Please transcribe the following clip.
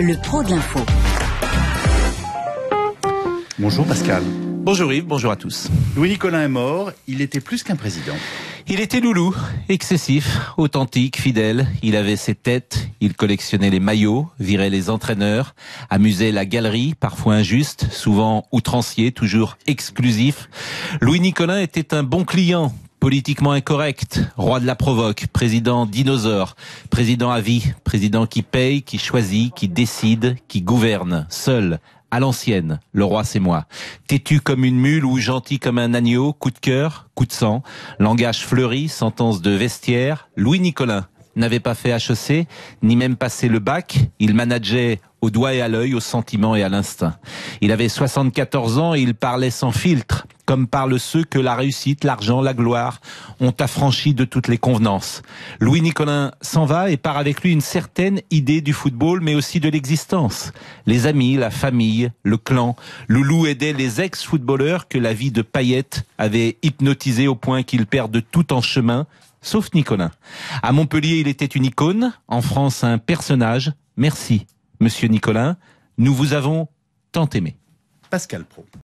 le pro de l'info. Bonjour Pascal. Bonjour Yves, bonjour à tous. Louis nicolas est mort, il était plus qu'un président. Il était loulou, excessif, authentique, fidèle. Il avait ses têtes, il collectionnait les maillots, virait les entraîneurs, amusait la galerie, parfois injuste, souvent outrancier, toujours exclusif. Louis nicolas était un bon client, politiquement incorrect, roi de la provoque, président dinosaure, président à vie, président qui paye, qui choisit, qui décide, qui gouverne, seul, à l'ancienne, le roi c'est moi. Têtu comme une mule ou gentil comme un agneau, coup de cœur, coup de sang, langage fleuri, sentence de vestiaire, Louis nicolas n'avait pas fait HEC, ni même passé le bac, il manageait au doigt et à l'œil, au sentiment et à l'instinct. Il avait 74 ans et il parlait sans filtre comme parlent ceux que la réussite, l'argent, la gloire ont affranchi de toutes les convenances. Louis Nicolin s'en va et part avec lui une certaine idée du football, mais aussi de l'existence. Les amis, la famille, le clan. Loulou aidait les ex-footballeurs que la vie de Payette avait hypnotisés au point qu'ils perdent tout en chemin, sauf Nicolin. À Montpellier, il était une icône, en France un personnage. Merci, monsieur Nicolin. Nous vous avons tant aimé. Pascal Pro.